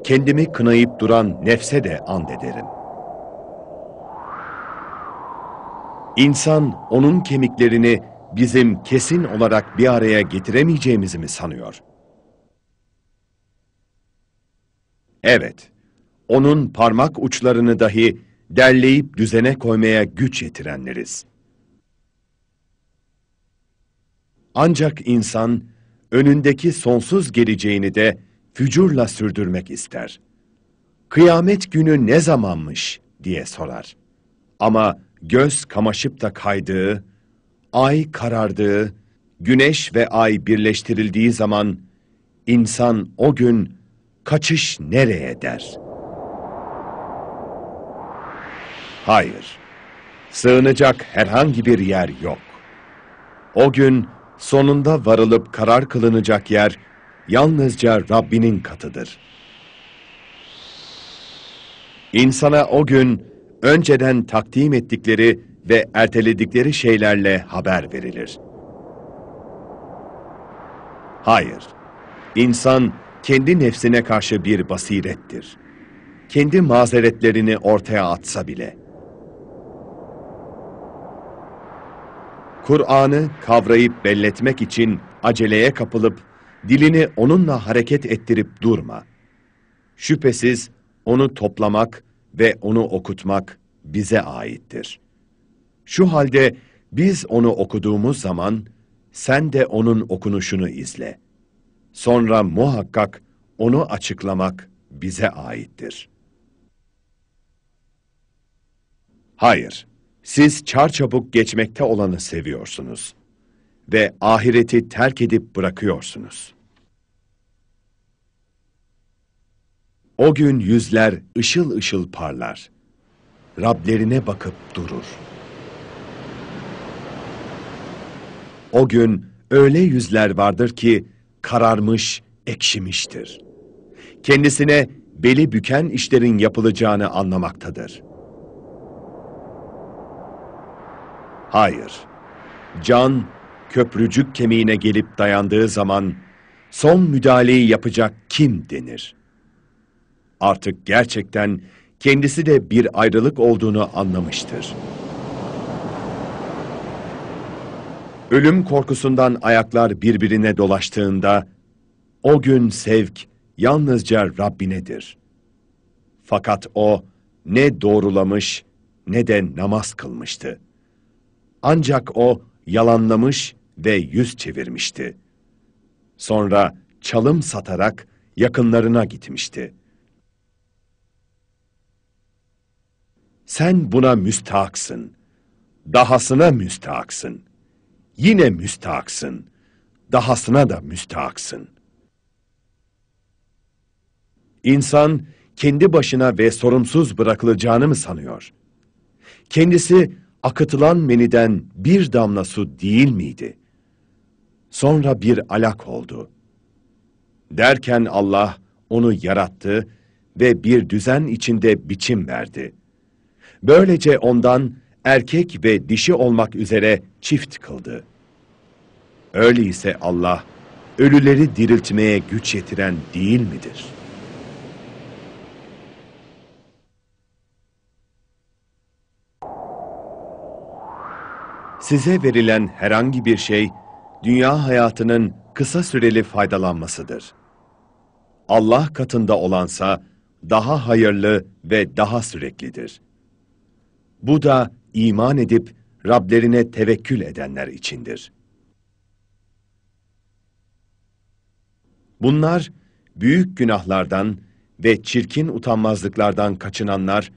kendimi kınayıp duran nefse de and ederim. İnsan onun kemiklerini bizim kesin olarak bir araya getiremeyeceğimizi mi sanıyor? Evet, onun parmak uçlarını dahi derleyip düzene koymaya güç yetirenleriz. Ancak insan önündeki sonsuz geleceğini de fücurla sürdürmek ister. Kıyamet günü ne zamanmış diye sorar. Ama göz kamaşıp da kaydığı, ay karardığı, güneş ve ay birleştirildiği zaman insan o gün kaçış nereye der? Hayır. Sığınacak herhangi bir yer yok. O gün sonunda varılıp karar kılınacak yer yalnızca Rabbinin katıdır. İnsana o gün önceden takdim ettikleri ve erteledikleri şeylerle haber verilir. Hayır, insan kendi nefsine karşı bir basirettir. Kendi mazeretlerini ortaya atsa bile. Kur'an'ı kavrayıp belletmek için aceleye kapılıp dilini onunla hareket ettirip durma. Şüphesiz onu toplamak ve onu okutmak bize aittir. Şu halde biz onu okuduğumuz zaman sen de onun okunuşunu izle. Sonra muhakkak onu açıklamak bize aittir. Hayır, siz çarçabuk geçmekte olanı seviyorsunuz ve ahireti terk edip bırakıyorsunuz. O gün yüzler ışıl ışıl parlar. Rablerine bakıp durur. O gün öyle yüzler vardır ki kararmış, ekşimiştir. Kendisine beli büken işlerin yapılacağını anlamaktadır. Hayır, can köprücük kemiğine gelip dayandığı zaman son müdahaleyi yapacak kim denir? artık gerçekten kendisi de bir ayrılık olduğunu anlamıştır. Ölüm korkusundan ayaklar birbirine dolaştığında, o gün sevk yalnızca Rabbinedir. Fakat o ne doğrulamış ne de namaz kılmıştı. Ancak o yalanlamış ve yüz çevirmişti. Sonra çalım satarak yakınlarına gitmişti.'' Sen buna müstahaksın. Dahasına müstahaksın. Yine müstahaksın. Dahasına da müstahaksın. İnsan kendi başına ve sorumsuz bırakılacağını mı sanıyor? Kendisi akıtılan meniden bir damla su değil miydi? Sonra bir alak oldu. Derken Allah onu yarattı ve bir düzen içinde biçim verdi.'' Böylece ondan erkek ve dişi olmak üzere çift kıldı. Öyleyse Allah ölüleri diriltmeye güç yetiren değil midir? Size verilen herhangi bir şey dünya hayatının kısa süreli faydalanmasıdır. Allah katında olansa daha hayırlı ve daha süreklidir. Bu da iman edip Rablerine tevekkül edenler içindir. Bunlar büyük günahlardan ve çirkin utanmazlıklardan kaçınanlar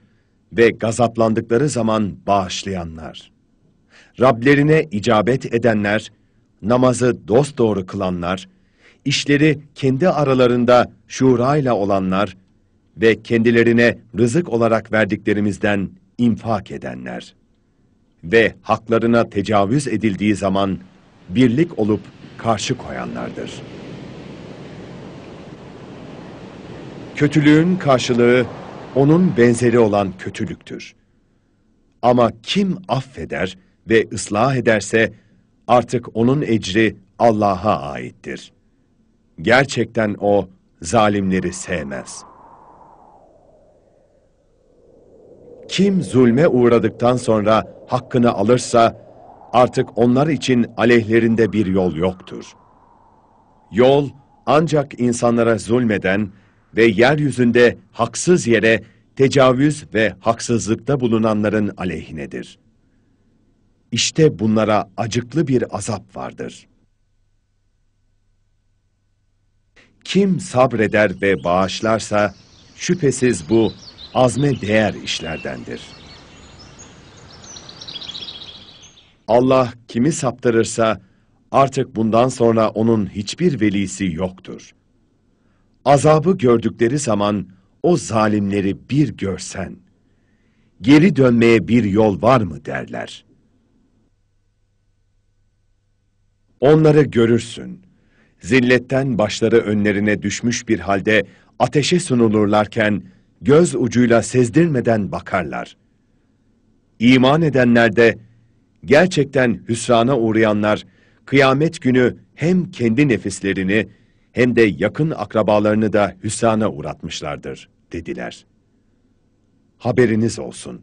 ve gazaplandıkları zaman bağışlayanlar. Rablerine icabet edenler, namazı dosdoğru kılanlar, işleri kendi aralarında şurayla olanlar ve kendilerine rızık olarak verdiklerimizden infak edenler ve haklarına tecavüz edildiği zaman birlik olup karşı koyanlardır. Kötülüğün karşılığı onun benzeri olan kötülüktür. Ama kim affeder ve ıslah ederse artık onun ecri Allah'a aittir. Gerçekten o zalimleri sevmez.'' Kim zulme uğradıktan sonra hakkını alırsa artık onlar için aleyhlerinde bir yol yoktur. Yol ancak insanlara zulmeden ve yeryüzünde haksız yere tecavüz ve haksızlıkta bulunanların aleyhinedir. İşte bunlara acıklı bir azap vardır. Kim sabreder ve bağışlarsa şüphesiz bu azme değer işlerdendir. Allah kimi saptırırsa artık bundan sonra onun hiçbir velisi yoktur. Azabı gördükleri zaman o zalimleri bir görsen, geri dönmeye bir yol var mı derler. Onları görürsün, zilletten başları önlerine düşmüş bir halde ateşe sunulurlarken, göz ucuyla sezdirmeden bakarlar. İman edenlerde, gerçekten hüsrana uğrayanlar kıyamet günü hem kendi nefislerini hem de yakın akrabalarını da hüsrana uğratmışlardır dediler. Haberiniz olsun.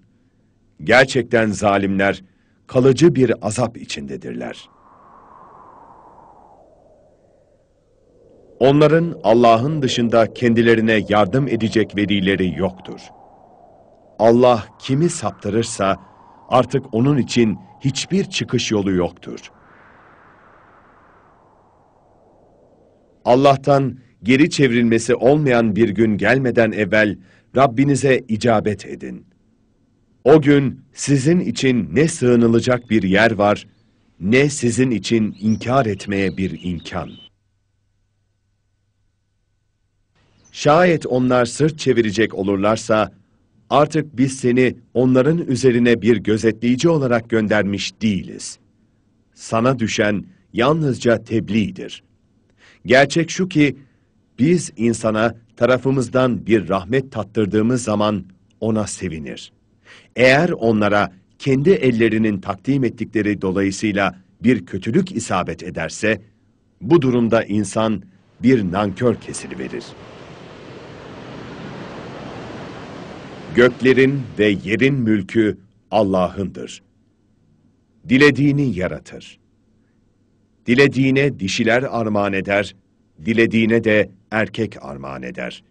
Gerçekten zalimler kalıcı bir azap içindedirler.'' Onların Allah'ın dışında kendilerine yardım edecek velileri yoktur. Allah kimi saptırırsa artık onun için hiçbir çıkış yolu yoktur. Allah'tan geri çevrilmesi olmayan bir gün gelmeden evvel Rabbinize icabet edin. O gün sizin için ne sığınılacak bir yer var, ne sizin için inkar etmeye bir imkan.'' Şayet onlar sırt çevirecek olurlarsa, artık biz seni onların üzerine bir gözetleyici olarak göndermiş değiliz. Sana düşen yalnızca tebliğdir. Gerçek şu ki, biz insana tarafımızdan bir rahmet tattırdığımız zaman ona sevinir. Eğer onlara kendi ellerinin takdim ettikleri dolayısıyla bir kötülük isabet ederse, bu durumda insan bir nankör kesili verir. Göklerin ve yerin mülkü Allah'ındır. Dilediğini yaratır. Dilediğine dişiler armağan eder, dilediğine de erkek armağan eder.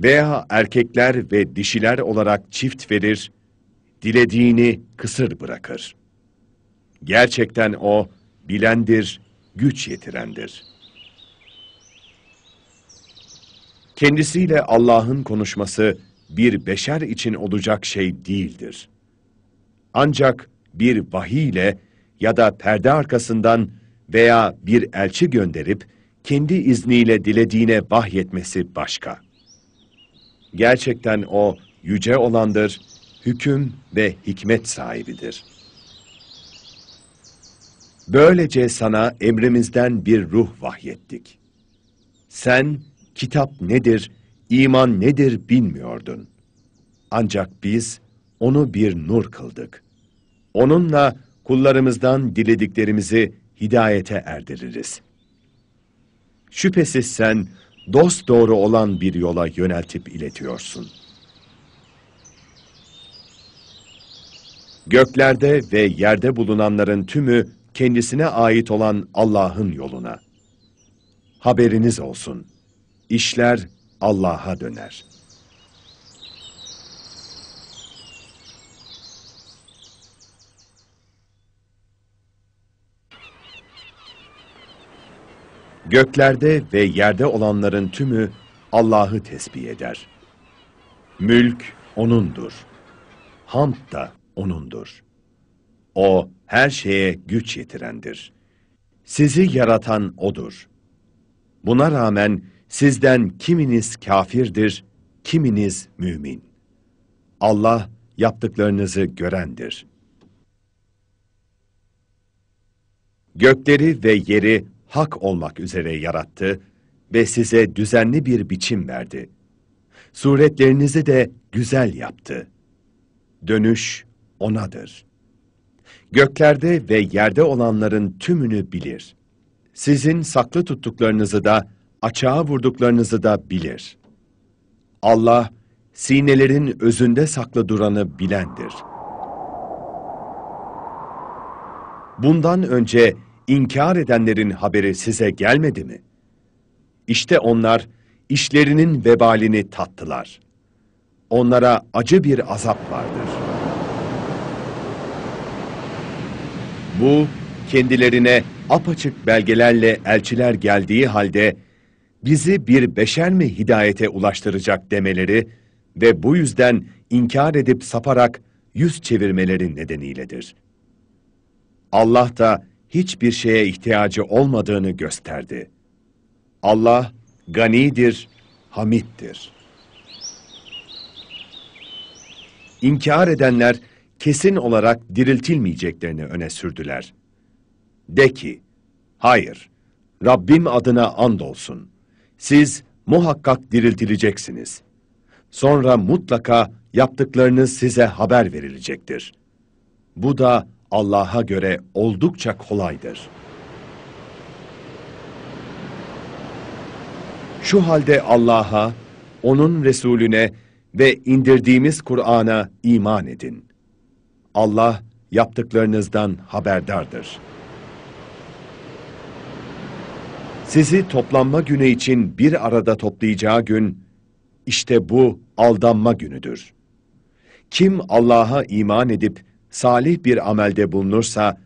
Veya erkekler ve dişiler olarak çift verir, dilediğini kısır bırakır. Gerçekten o bilendir, güç yetirendir. Kendisiyle Allah'ın konuşması, bir beşer için olacak şey değildir. Ancak bir vahiyle ya da perde arkasından veya bir elçi gönderip kendi izniyle dilediğine vahyetmesi başka. Gerçekten o yüce olandır, hüküm ve hikmet sahibidir. Böylece sana emrimizden bir ruh vahyettik. Sen kitap nedir iman nedir bilmiyordun. Ancak biz onu bir nur kıldık. Onunla kullarımızdan dilediklerimizi hidayete erdiririz. Şüphesiz sen dost doğru olan bir yola yöneltip iletiyorsun. Göklerde ve yerde bulunanların tümü kendisine ait olan Allah'ın yoluna. Haberiniz olsun. İşler Allah'a döner. Göklerde ve yerde olanların tümü Allah'ı tesbih eder. Mülk O'nundur. Hamd da O'nundur. O her şeye güç yetirendir. Sizi yaratan O'dur. Buna rağmen Sizden kiminiz kafirdir, kiminiz mümin. Allah yaptıklarınızı görendir. Gökleri ve yeri hak olmak üzere yarattı ve size düzenli bir biçim verdi. Suretlerinizi de güzel yaptı. Dönüş O'nadır. Göklerde ve yerde olanların tümünü bilir. Sizin saklı tuttuklarınızı da açığa vurduklarınızı da bilir. Allah, sinelerin özünde saklı duranı bilendir. Bundan önce inkar edenlerin haberi size gelmedi mi? İşte onlar, işlerinin vebalini tattılar. Onlara acı bir azap vardır. Bu, kendilerine apaçık belgelerle elçiler geldiği halde, bizi bir beşer mi hidayete ulaştıracak demeleri ve bu yüzden inkar edip saparak yüz çevirmeleri nedeniyledir. Allah da hiçbir şeye ihtiyacı olmadığını gösterdi. Allah ganidir, hamittir. İnkar edenler kesin olarak diriltilmeyeceklerini öne sürdüler. De ki, hayır, Rabbim adına andolsun.'' Siz muhakkak diriltileceksiniz. Sonra mutlaka yaptıklarınız size haber verilecektir. Bu da Allah'a göre oldukça kolaydır. Şu halde Allah'a, O'nun Resulüne ve indirdiğimiz Kur'an'a iman edin. Allah yaptıklarınızdan haberdardır.'' Sizi toplanma günü için bir arada toplayacağı gün, işte bu aldanma günüdür. Kim Allah'a iman edip salih bir amelde bulunursa,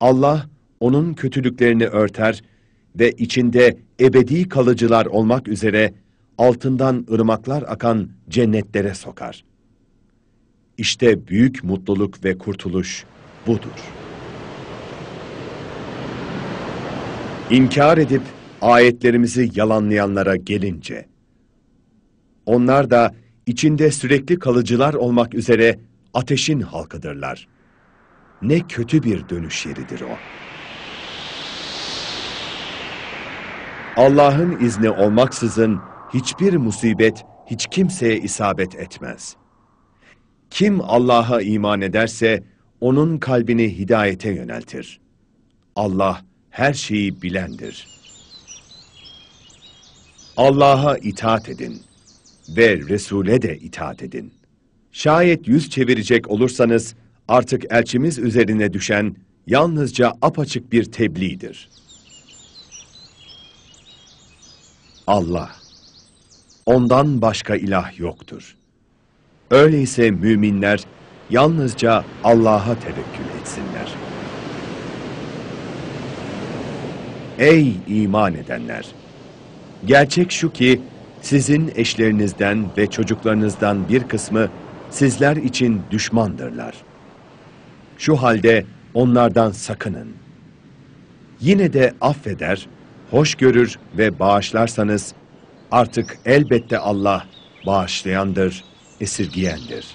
Allah onun kötülüklerini örter ve içinde ebedi kalıcılar olmak üzere altından ırmaklar akan cennetlere sokar. İşte büyük mutluluk ve kurtuluş budur. İnkar edip Ayetlerimizi yalanlayanlara gelince, onlar da içinde sürekli kalıcılar olmak üzere ateşin halkıdırlar. Ne kötü bir dönüş yeridir o. Allah'ın izni olmaksızın hiçbir musibet hiç kimseye isabet etmez. Kim Allah'a iman ederse onun kalbini hidayete yöneltir. Allah her şeyi bilendir.'' Allah'a itaat edin ve Resul'e de itaat edin. Şayet yüz çevirecek olursanız artık elçimiz üzerine düşen yalnızca apaçık bir tebliğdir. Allah, ondan başka ilah yoktur. Öyleyse müminler yalnızca Allah'a tevekkül etsinler. Ey iman edenler! Gerçek şu ki sizin eşlerinizden ve çocuklarınızdan bir kısmı sizler için düşmandırlar. Şu halde onlardan sakının. Yine de affeder, hoş görür ve bağışlarsanız artık elbette Allah bağışlayandır, esirgiyendir.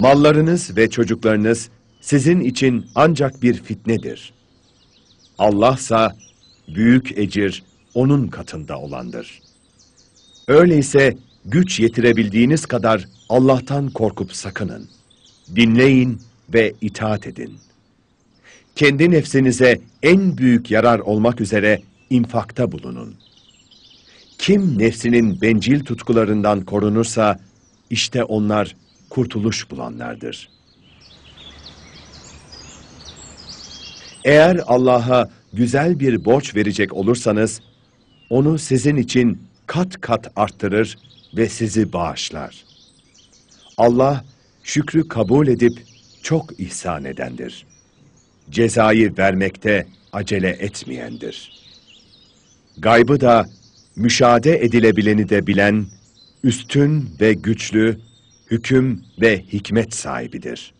Mallarınız ve çocuklarınız sizin için ancak bir fitnedir. Allahsa büyük ecir onun katında olandır. Öyleyse güç yetirebildiğiniz kadar Allah'tan korkup sakının. Dinleyin ve itaat edin. Kendi nefsinize en büyük yarar olmak üzere infakta bulunun. Kim nefsinin bencil tutkularından korunursa, işte onlar kurtuluş bulanlardır. Eğer Allah'a güzel bir borç verecek olursanız, onu sizin için kat kat arttırır ve sizi bağışlar. Allah şükrü kabul edip çok ihsan edendir. Cezayı vermekte acele etmeyendir. Gaybı da, müşahede edilebileni de bilen, üstün ve güçlü, hüküm ve hikmet sahibidir.